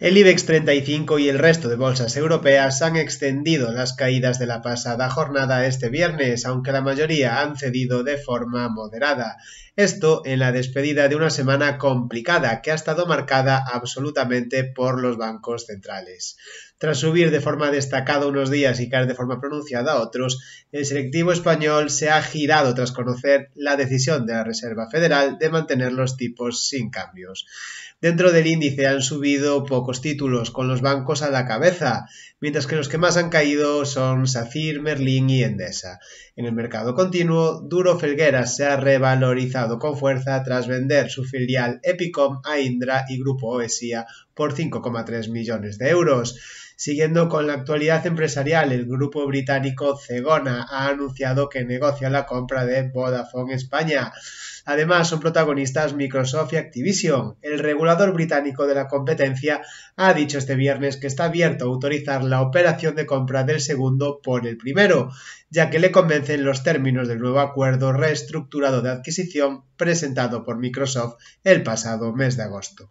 El IBEX 35 y el resto de bolsas europeas han extendido las caídas de la pasada jornada este viernes, aunque la mayoría han cedido de forma moderada. Esto en la despedida de una semana complicada que ha estado marcada absolutamente por los bancos centrales. Tras subir de forma destacada unos días y caer de forma pronunciada otros, el selectivo español se ha girado tras conocer la decisión de la Reserva Federal de mantener los tipos sin cambios. Dentro del índice han subido poco títulos, con los bancos a la cabeza, mientras que los que más han caído son Safir, Merlin y Endesa. En el mercado continuo, Duro Felgueras se ha revalorizado con fuerza tras vender su filial Epicom a Indra y Grupo Oesia por 5,3 millones de euros. Siguiendo con la actualidad empresarial, el grupo británico Cegona ha anunciado que negocia la compra de Vodafone España. Además, son protagonistas Microsoft y Activision. El regulador británico de la competencia ha dicho este viernes que está abierto a autorizar la operación de compra del segundo por el primero, ya que le convencen los términos del nuevo acuerdo reestructurado de adquisición presentado por Microsoft el pasado mes de agosto.